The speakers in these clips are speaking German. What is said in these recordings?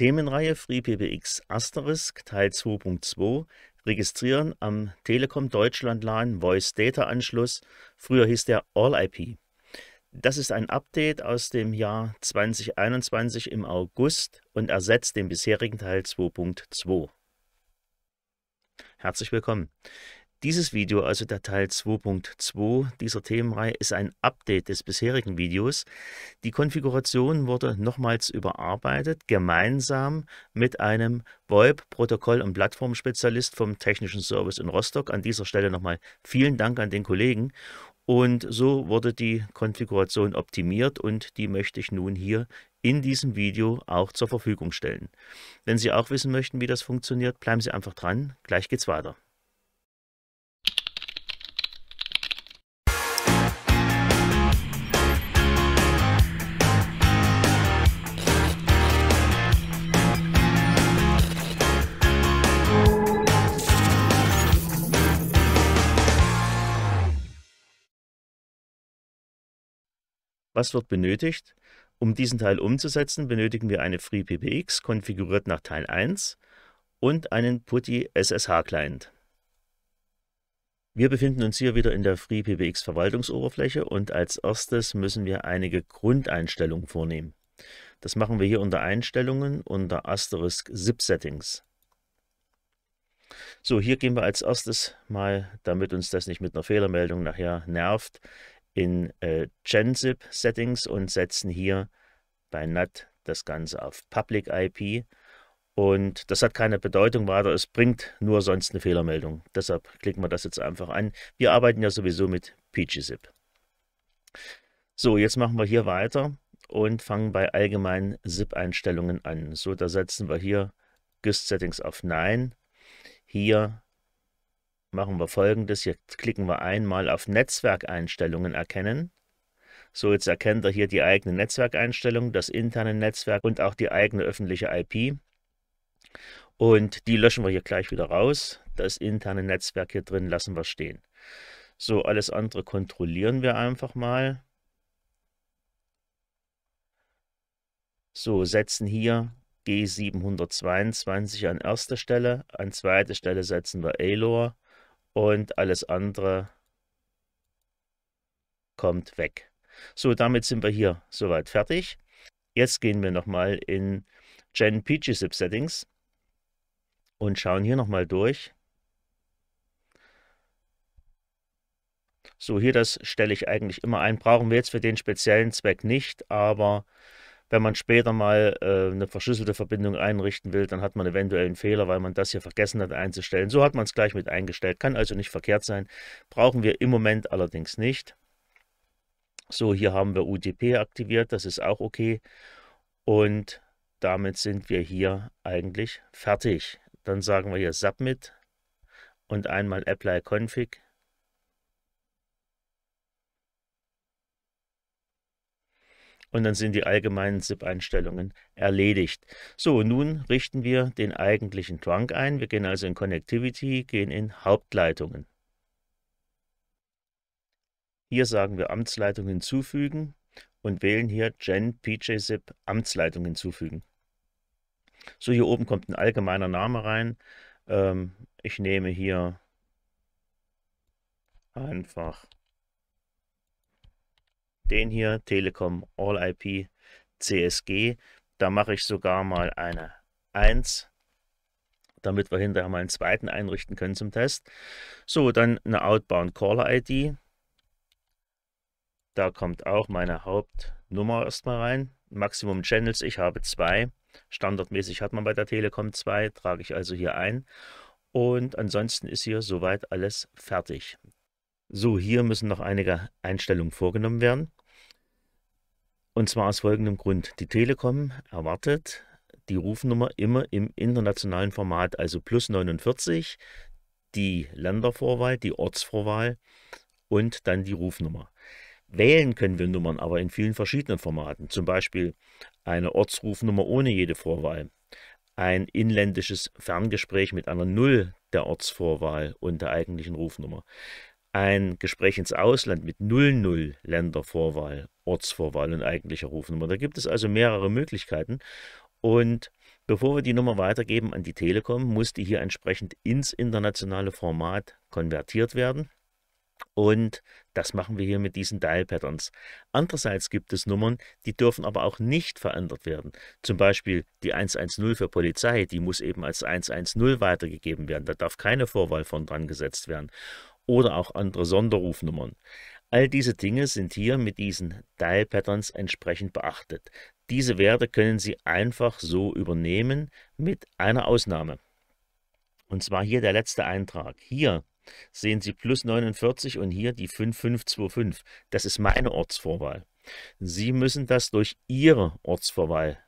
Themenreihe FreePBX Asterisk Teil 2.2 Registrieren am Telekom Deutschland LAN Voice Data Anschluss, früher hieß der All IP. Das ist ein Update aus dem Jahr 2021 im August und ersetzt den bisherigen Teil 2.2. Herzlich willkommen. Dieses Video, also der Teil 2.2 dieser Themenreihe, ist ein Update des bisherigen Videos. Die Konfiguration wurde nochmals überarbeitet, gemeinsam mit einem VoIP Protokoll- und Plattformspezialist vom Technischen Service in Rostock. An dieser Stelle nochmal vielen Dank an den Kollegen. Und so wurde die Konfiguration optimiert und die möchte ich nun hier in diesem Video auch zur Verfügung stellen. Wenn Sie auch wissen möchten, wie das funktioniert, bleiben Sie einfach dran. Gleich geht's weiter. Was wird benötigt? Um diesen Teil umzusetzen, benötigen wir eine FreePBX, konfiguriert nach Teil 1, und einen PuTTY SSH-Client. Wir befinden uns hier wieder in der FreePBX Verwaltungsoberfläche und als erstes müssen wir einige Grundeinstellungen vornehmen. Das machen wir hier unter Einstellungen unter Asterisk SIP Settings. So, hier gehen wir als erstes mal, damit uns das nicht mit einer Fehlermeldung nachher nervt, in äh, Genzip Settings und setzen hier bei NAT das Ganze auf Public IP. Und das hat keine Bedeutung weiter, es bringt nur sonst eine Fehlermeldung. Deshalb klicken wir das jetzt einfach an. Wir arbeiten ja sowieso mit PGZIP. So, jetzt machen wir hier weiter und fangen bei allgemeinen ZIP-Einstellungen an. So, da setzen wir hier GIST-Settings auf Nein, hier machen wir folgendes. Jetzt klicken wir einmal auf Netzwerkeinstellungen erkennen. So, jetzt erkennt er hier die eigene Netzwerkeinstellung, das interne Netzwerk und auch die eigene öffentliche IP. Und die löschen wir hier gleich wieder raus. Das interne Netzwerk hier drin lassen wir stehen. So, alles andere kontrollieren wir einfach mal. So, setzen hier G722 an erste Stelle. An zweite Stelle setzen wir Alor und alles andere kommt weg. So, damit sind wir hier soweit fertig. Jetzt gehen wir nochmal in Gen PGZip Settings und schauen hier nochmal durch. So, hier das stelle ich eigentlich immer ein. Brauchen wir jetzt für den speziellen Zweck nicht, aber wenn man später mal äh, eine verschlüsselte Verbindung einrichten will, dann hat man eventuell einen Fehler, weil man das hier vergessen hat einzustellen. So hat man es gleich mit eingestellt. Kann also nicht verkehrt sein. Brauchen wir im Moment allerdings nicht. So, hier haben wir UDP aktiviert. Das ist auch okay. Und damit sind wir hier eigentlich fertig. Dann sagen wir hier Submit und einmal Apply Config. und dann sind die allgemeinen sip einstellungen erledigt. So, nun richten wir den eigentlichen Trunk ein. Wir gehen also in Connectivity, gehen in Hauptleitungen. Hier sagen wir Amtsleitung hinzufügen und wählen hier Gen PJZip Amtsleitung hinzufügen. So, hier oben kommt ein allgemeiner Name rein. Ähm, ich nehme hier einfach den hier, Telekom All IP CSG. Da mache ich sogar mal eine 1, damit wir hinterher mal einen zweiten einrichten können zum Test. So, dann eine Outbound Caller ID. Da kommt auch meine Hauptnummer erstmal rein. Maximum Channels, ich habe zwei. Standardmäßig hat man bei der Telekom zwei, trage ich also hier ein. Und ansonsten ist hier soweit alles fertig. So, hier müssen noch einige Einstellungen vorgenommen werden. Und zwar aus folgendem Grund. Die Telekom erwartet die Rufnummer immer im internationalen Format, also plus 49, die Ländervorwahl, die Ortsvorwahl und dann die Rufnummer. Wählen können wir Nummern aber in vielen verschiedenen Formaten, zum Beispiel eine Ortsrufnummer ohne jede Vorwahl, ein inländisches Ferngespräch mit einer Null der Ortsvorwahl und der eigentlichen Rufnummer ein Gespräch ins Ausland mit 00 Ländervorwahl, Ortsvorwahl und eigentlicher Rufnummer. Da gibt es also mehrere Möglichkeiten. Und bevor wir die Nummer weitergeben an die Telekom, muss die hier entsprechend ins internationale Format konvertiert werden. Und das machen wir hier mit diesen Dial-Patterns. Andererseits gibt es Nummern, die dürfen aber auch nicht verändert werden. Zum Beispiel die 110 für Polizei, die muss eben als 110 weitergegeben werden. Da darf keine Vorwahl von dran gesetzt werden oder auch andere Sonderrufnummern. All diese Dinge sind hier mit diesen Dial Patterns entsprechend beachtet. Diese Werte können Sie einfach so übernehmen mit einer Ausnahme. Und zwar hier der letzte Eintrag. Hier sehen Sie plus 49 und hier die 5525. Das ist meine Ortsvorwahl. Sie müssen das durch Ihre Ortsvorwahl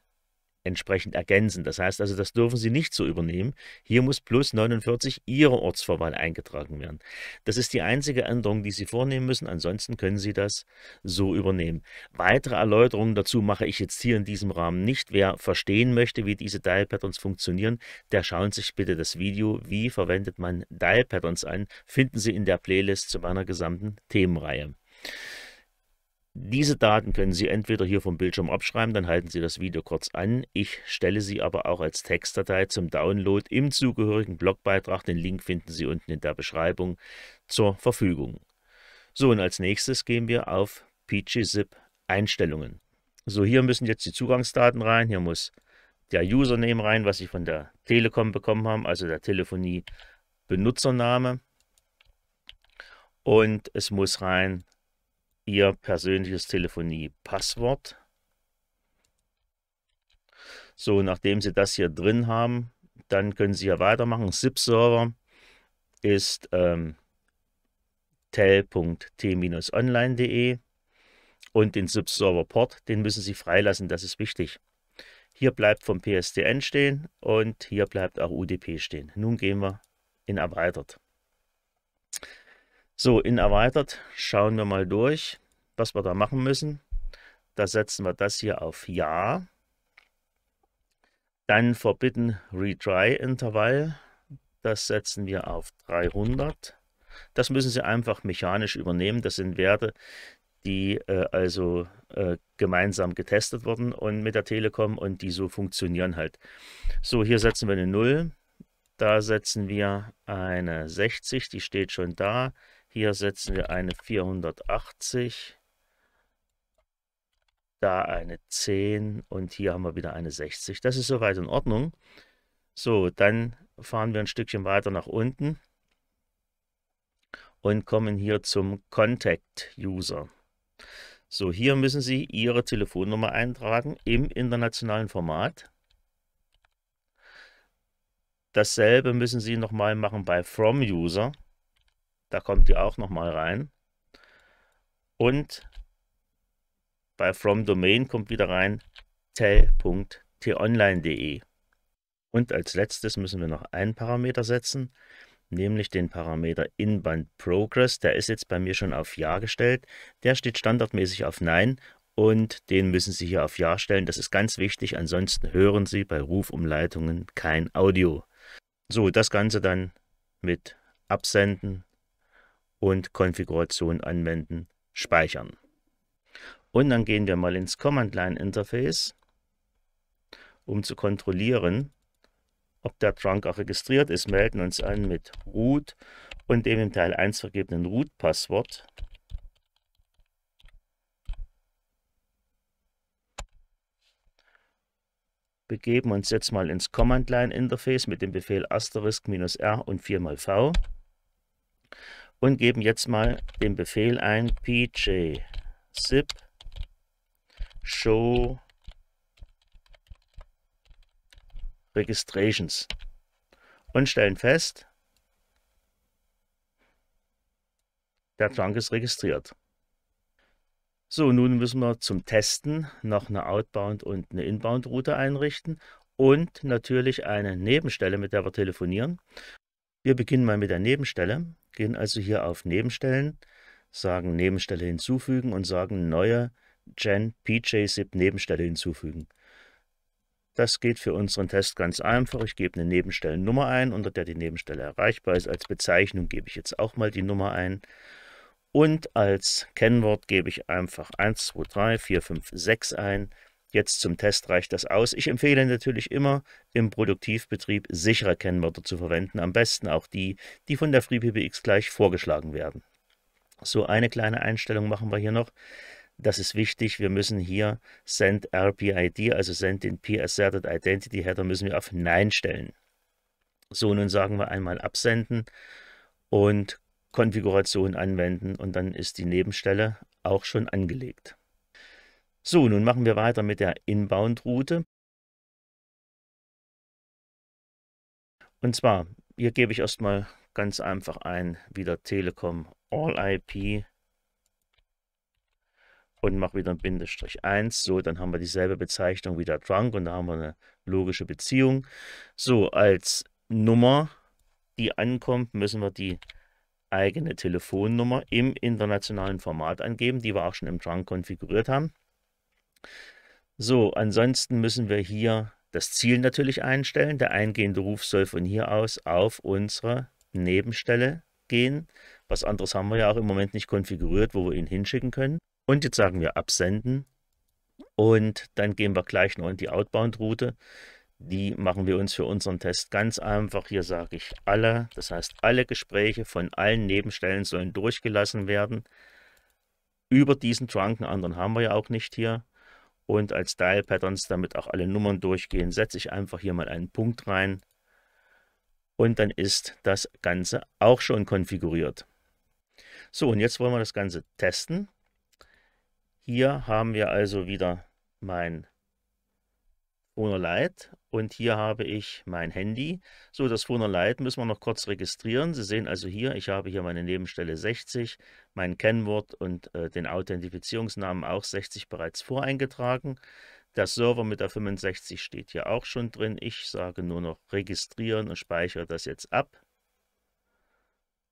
entsprechend ergänzen. Das heißt also, das dürfen Sie nicht so übernehmen. Hier muss plus 49 Ihre Ortsvorwahl eingetragen werden. Das ist die einzige Änderung, die Sie vornehmen müssen. Ansonsten können Sie das so übernehmen. Weitere Erläuterungen dazu mache ich jetzt hier in diesem Rahmen nicht. Wer verstehen möchte, wie diese Dial Patterns funktionieren, der schaut sich bitte das Video, wie verwendet man Dial Patterns an, finden Sie in der Playlist zu meiner gesamten Themenreihe. Diese Daten können Sie entweder hier vom Bildschirm abschreiben, dann halten Sie das Video kurz an. Ich stelle sie aber auch als Textdatei zum Download im zugehörigen Blogbeitrag, den Link finden Sie unten in der Beschreibung, zur Verfügung. So, und als nächstes gehen wir auf PGZip Einstellungen. So, hier müssen jetzt die Zugangsdaten rein, hier muss der Username rein, was Sie von der Telekom bekommen haben, also der Telefonie Benutzername. Und es muss rein Ihr persönliches Telefonie-Passwort. So, nachdem Sie das hier drin haben, dann können Sie hier weitermachen. SIP-Server ist ähm, tel.t-online.de und den SIP-Server-Port, den müssen Sie freilassen, das ist wichtig. Hier bleibt vom PSTN stehen und hier bleibt auch UDP stehen. Nun gehen wir in Erweitert. So, in Erweitert schauen wir mal durch was wir da machen müssen. Da setzen wir das hier auf Ja. Dann verbieten Retry-Intervall. Das setzen wir auf 300. Das müssen Sie einfach mechanisch übernehmen. Das sind Werte, die äh, also äh, gemeinsam getestet wurden und mit der Telekom und die so funktionieren halt. So, hier setzen wir eine 0. Da setzen wir eine 60, die steht schon da. Hier setzen wir eine 480 da eine 10 und hier haben wir wieder eine 60. Das ist soweit in Ordnung. So, dann fahren wir ein Stückchen weiter nach unten und kommen hier zum Contact User. So, hier müssen Sie Ihre Telefonnummer eintragen im internationalen Format. Dasselbe müssen Sie nochmal machen bei From User. Da kommt die auch nochmal rein. Und bei From Domain kommt wieder rein tell.tonline.de. Und als letztes müssen wir noch einen Parameter setzen, nämlich den Parameter Inbound Progress. Der ist jetzt bei mir schon auf Ja gestellt. Der steht standardmäßig auf Nein und den müssen Sie hier auf Ja stellen. Das ist ganz wichtig, ansonsten hören Sie bei Rufumleitungen kein Audio. So, das Ganze dann mit Absenden und Konfiguration anwenden, speichern. Und dann gehen wir mal ins Command Line Interface, um zu kontrollieren, ob der Trunk auch registriert ist. Melden uns an mit root und dem im Teil 1 vergebenen root-Passwort. begeben uns jetzt mal ins Command Line Interface mit dem Befehl Asterisk R und 4 mal V und geben jetzt mal den Befehl ein pj zip show registrations und stellen fest, der Trunk ist registriert. So, nun müssen wir zum Testen noch eine Outbound- und eine Inbound-Route einrichten und natürlich eine Nebenstelle, mit der wir telefonieren. Wir beginnen mal mit der Nebenstelle, gehen also hier auf Nebenstellen, sagen Nebenstelle hinzufügen und sagen neue gen pj Nebenstelle hinzufügen. Das geht für unseren Test ganz einfach. Ich gebe eine Nebenstellennummer ein, unter der die Nebenstelle erreichbar ist. Als Bezeichnung gebe ich jetzt auch mal die Nummer ein. Und als Kennwort gebe ich einfach 1, 2, 3, 4, 5, 6 ein. Jetzt zum Test reicht das aus. Ich empfehle natürlich immer, im Produktivbetrieb sichere Kennwörter zu verwenden. Am besten auch die, die von der FreePBX gleich vorgeschlagen werden. So eine kleine Einstellung machen wir hier noch. Das ist wichtig. Wir müssen hier Send RPID, also Send den P-Asserted Identity Header, müssen wir auf Nein stellen. So, nun sagen wir einmal absenden und Konfiguration anwenden und dann ist die Nebenstelle auch schon angelegt. So, nun machen wir weiter mit der Inbound-Route. Und zwar, hier gebe ich erstmal ganz einfach ein, wieder Telekom All IP und mache wieder einen Bindestrich 1. So, dann haben wir dieselbe Bezeichnung wie der Drunk und da haben wir eine logische Beziehung. So, als Nummer, die ankommt, müssen wir die eigene Telefonnummer im internationalen Format angeben, die wir auch schon im Drunk konfiguriert haben. So, ansonsten müssen wir hier das Ziel natürlich einstellen. Der eingehende Ruf soll von hier aus auf unsere Nebenstelle gehen. Was anderes haben wir ja auch im Moment nicht konfiguriert, wo wir ihn hinschicken können. Und jetzt sagen wir absenden. Und dann gehen wir gleich noch in die Outbound-Route. Die machen wir uns für unseren Test ganz einfach. Hier sage ich alle. Das heißt, alle Gespräche von allen Nebenstellen sollen durchgelassen werden. Über diesen Trunken anderen haben wir ja auch nicht hier. Und als Dial Patterns, damit auch alle Nummern durchgehen, setze ich einfach hier mal einen Punkt rein. Und dann ist das Ganze auch schon konfiguriert. So, und jetzt wollen wir das Ganze testen. Hier haben wir also wieder mein Phoner Lite und hier habe ich mein Handy. So, das Phoner Lite müssen wir noch kurz registrieren. Sie sehen also hier, ich habe hier meine Nebenstelle 60, mein Kennwort und äh, den Authentifizierungsnamen auch 60 bereits voreingetragen. Der Server mit der 65 steht hier auch schon drin. Ich sage nur noch registrieren und speichere das jetzt ab.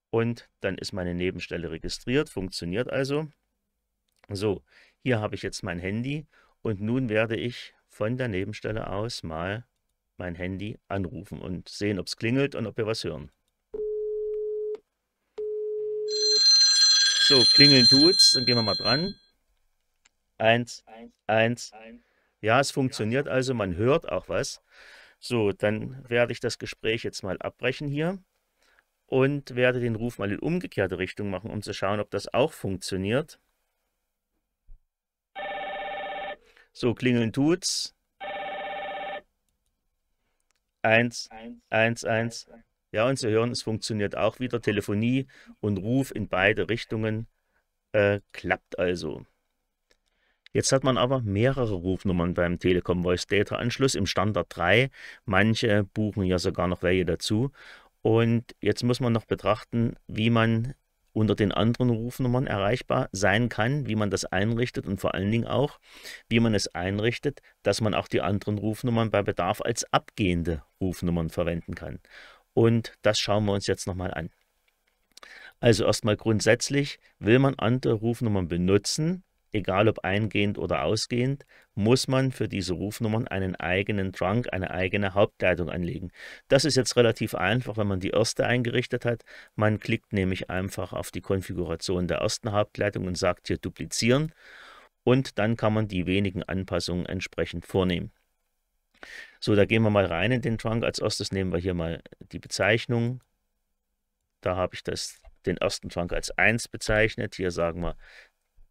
Und dann ist meine Nebenstelle registriert, funktioniert also. So, hier habe ich jetzt mein Handy und nun werde ich von der Nebenstelle aus mal mein Handy anrufen und sehen, ob es klingelt und ob wir was hören. So, klingeln tut's, dann gehen wir mal dran. Eins, eins. Ja, es funktioniert also, man hört auch was. So, dann werde ich das Gespräch jetzt mal abbrechen hier und werde den Ruf mal in umgekehrte Richtung machen, um zu schauen, ob das auch funktioniert. So, klingeln tut's. Eins, eins, eins. Ja, und Sie hören, es funktioniert auch wieder. Telefonie und Ruf in beide Richtungen äh, klappt also. Jetzt hat man aber mehrere Rufnummern beim Telekom Voice Data Anschluss im Standard 3. Manche buchen ja sogar noch welche dazu. Und jetzt muss man noch betrachten, wie man unter den anderen Rufnummern erreichbar sein kann, wie man das einrichtet und vor allen Dingen auch, wie man es einrichtet, dass man auch die anderen Rufnummern bei Bedarf als abgehende Rufnummern verwenden kann. Und das schauen wir uns jetzt nochmal an. Also erstmal grundsätzlich will man andere Rufnummern benutzen, egal ob eingehend oder ausgehend, muss man für diese Rufnummern einen eigenen Trunk, eine eigene Hauptleitung anlegen. Das ist jetzt relativ einfach, wenn man die erste eingerichtet hat. Man klickt nämlich einfach auf die Konfiguration der ersten Hauptleitung und sagt hier duplizieren und dann kann man die wenigen Anpassungen entsprechend vornehmen. So, da gehen wir mal rein in den Trunk. Als erstes nehmen wir hier mal die Bezeichnung. Da habe ich das, den ersten Trunk als 1 bezeichnet. Hier sagen wir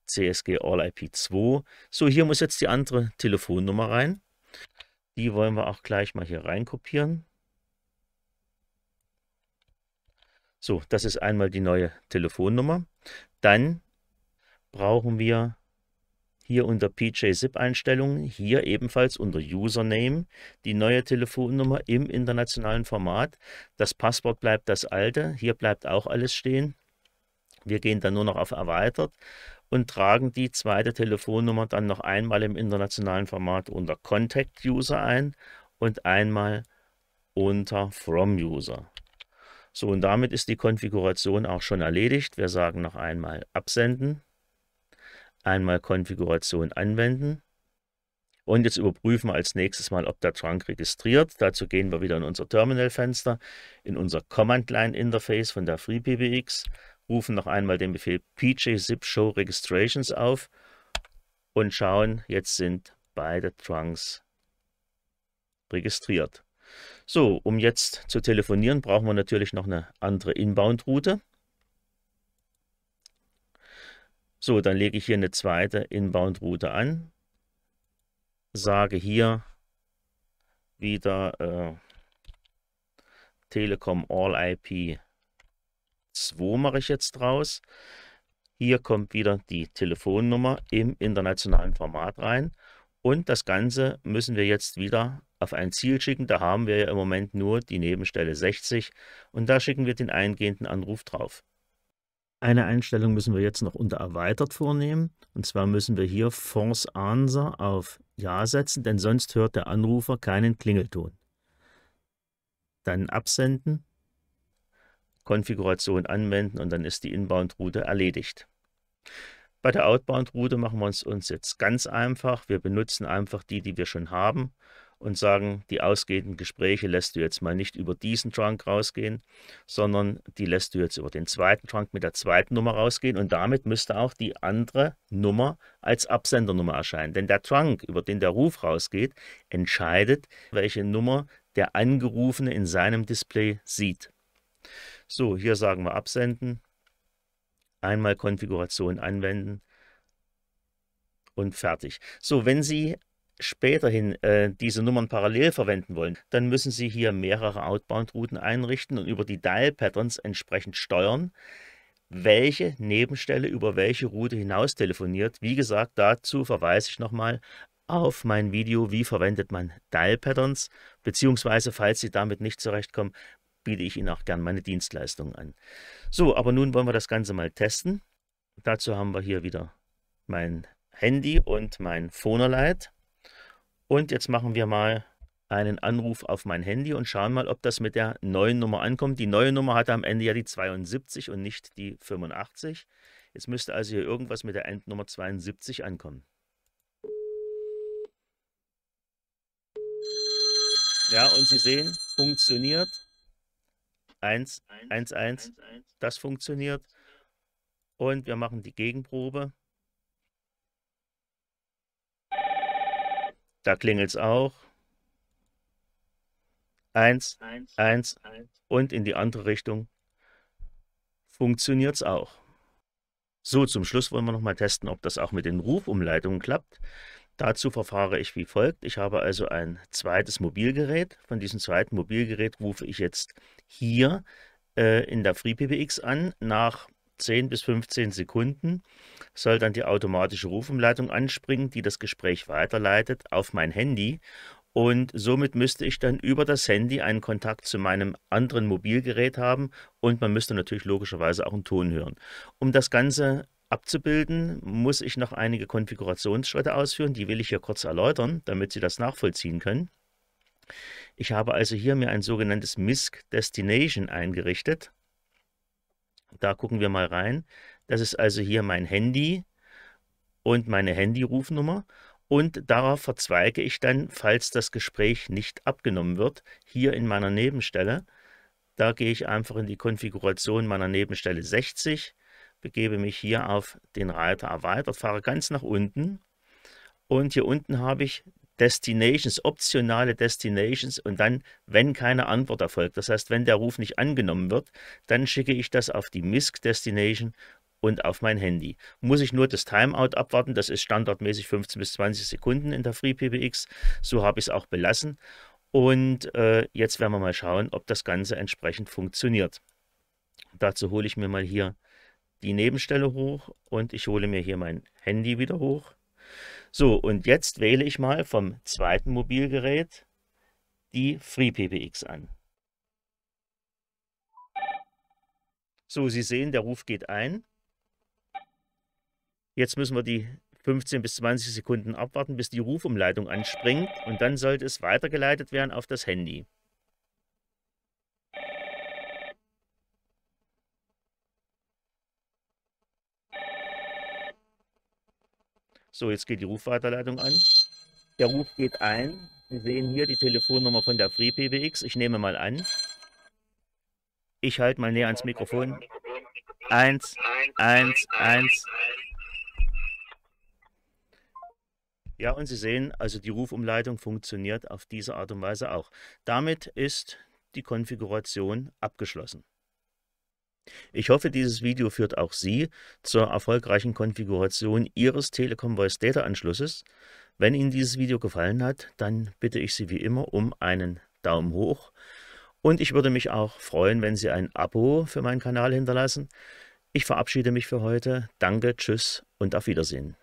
CSG All IP2. So, hier muss jetzt die andere Telefonnummer rein. Die wollen wir auch gleich mal hier reinkopieren. So, das ist einmal die neue Telefonnummer. Dann brauchen wir hier unter PJ-SIP-Einstellungen, hier ebenfalls unter Username, die neue Telefonnummer im internationalen Format. Das Passwort bleibt das alte, hier bleibt auch alles stehen. Wir gehen dann nur noch auf Erweitert und tragen die zweite Telefonnummer dann noch einmal im internationalen Format unter Contact User ein und einmal unter From User. So, und damit ist die Konfiguration auch schon erledigt. Wir sagen noch einmal Absenden, einmal Konfiguration anwenden und jetzt überprüfen wir als nächstes mal, ob der Trunk registriert. Dazu gehen wir wieder in unser Terminalfenster, in unser Command-Line-Interface von der FreePBX, rufen noch einmal den Befehl pjzip show registrations auf und schauen, jetzt sind beide Trunks registriert. So, um jetzt zu telefonieren, brauchen wir natürlich noch eine andere Inbound-Route. So, dann lege ich hier eine zweite Inbound-Route an, sage hier wieder äh, Telekom All IP 2 mache ich jetzt draus. Hier kommt wieder die Telefonnummer im internationalen Format rein. Und das Ganze müssen wir jetzt wieder auf ein Ziel schicken. Da haben wir ja im Moment nur die Nebenstelle 60 und da schicken wir den eingehenden Anruf drauf. Eine Einstellung müssen wir jetzt noch unter Erweitert vornehmen. Und zwar müssen wir hier Force Answer auf Ja setzen, denn sonst hört der Anrufer keinen Klingelton. Dann absenden Konfiguration anwenden und dann ist die Inbound-Route erledigt. Bei der Outbound-Route machen wir es uns jetzt ganz einfach. Wir benutzen einfach die, die wir schon haben und sagen, die ausgehenden Gespräche lässt du jetzt mal nicht über diesen Trunk rausgehen, sondern die lässt du jetzt über den zweiten Trunk mit der zweiten Nummer rausgehen und damit müsste auch die andere Nummer als Absendernummer erscheinen. Denn der Trunk, über den der Ruf rausgeht, entscheidet, welche Nummer der Angerufene in seinem Display sieht. So, hier sagen wir absenden. Einmal Konfiguration anwenden und fertig. So, wenn Sie späterhin äh, diese Nummern parallel verwenden wollen, dann müssen Sie hier mehrere Outbound-Routen einrichten und über die Dial-Patterns entsprechend steuern, welche Nebenstelle über welche Route hinaus telefoniert. Wie gesagt, dazu verweise ich nochmal auf mein Video, wie verwendet man Dial-Patterns, beziehungsweise falls Sie damit nicht zurechtkommen, biete ich Ihnen auch gern meine Dienstleistungen an. So, aber nun wollen wir das Ganze mal testen. Dazu haben wir hier wieder mein Handy und mein Phonerlight. Und jetzt machen wir mal einen Anruf auf mein Handy und schauen mal, ob das mit der neuen Nummer ankommt. Die neue Nummer hatte am Ende ja die 72 und nicht die 85. Jetzt müsste also hier irgendwas mit der Endnummer 72 ankommen. Ja, und Sie sehen, funktioniert. 1, 1, 1. Das funktioniert. Und wir machen die Gegenprobe. Da klingelt es auch. 1, 1 1 und in die andere Richtung funktioniert es auch. So, zum Schluss wollen wir nochmal testen, ob das auch mit den Rufumleitungen klappt. Dazu verfahre ich wie folgt. Ich habe also ein zweites Mobilgerät. Von diesem zweiten Mobilgerät rufe ich jetzt hier äh, in der FreePBX an. Nach 10 bis 15 Sekunden soll dann die automatische Rufumleitung anspringen, die das Gespräch weiterleitet auf mein Handy. Und somit müsste ich dann über das Handy einen Kontakt zu meinem anderen Mobilgerät haben und man müsste natürlich logischerweise auch einen Ton hören. Um das Ganze abzubilden, muss ich noch einige Konfigurationsschritte ausführen. Die will ich hier kurz erläutern, damit Sie das nachvollziehen können. Ich habe also hier mir ein sogenanntes MISC Destination eingerichtet. Da gucken wir mal rein. Das ist also hier mein Handy und meine Handyrufnummer. Und darauf verzweige ich dann, falls das Gespräch nicht abgenommen wird, hier in meiner Nebenstelle. Da gehe ich einfach in die Konfiguration meiner Nebenstelle 60 begebe mich hier auf den Reiter erweitert, fahre ganz nach unten und hier unten habe ich Destinations, optionale Destinations und dann, wenn keine Antwort erfolgt, das heißt, wenn der Ruf nicht angenommen wird, dann schicke ich das auf die MISC Destination und auf mein Handy. Muss ich nur das Timeout abwarten, das ist standardmäßig 15 bis 20 Sekunden in der FreePBX, so habe ich es auch belassen. Und äh, jetzt werden wir mal schauen, ob das Ganze entsprechend funktioniert. Dazu hole ich mir mal hier die Nebenstelle hoch und ich hole mir hier mein Handy wieder hoch. So, und jetzt wähle ich mal vom zweiten Mobilgerät die FreePBX an. So, Sie sehen, der Ruf geht ein. Jetzt müssen wir die 15 bis 20 Sekunden abwarten, bis die Rufumleitung anspringt und dann sollte es weitergeleitet werden auf das Handy. So, jetzt geht die Rufweiterleitung an. Der Ruf geht ein. Sie sehen hier die Telefonnummer von der Free PBX. Ich nehme mal an. Ich halte mal näher ans Mikrofon. Eins, eins, eins. Ja, und Sie sehen, also die Rufumleitung funktioniert auf diese Art und Weise auch. Damit ist die Konfiguration abgeschlossen. Ich hoffe, dieses Video führt auch Sie zur erfolgreichen Konfiguration Ihres Telekom Voice Data Anschlusses. Wenn Ihnen dieses Video gefallen hat, dann bitte ich Sie wie immer um einen Daumen hoch. Und ich würde mich auch freuen, wenn Sie ein Abo für meinen Kanal hinterlassen. Ich verabschiede mich für heute. Danke, tschüss und auf Wiedersehen.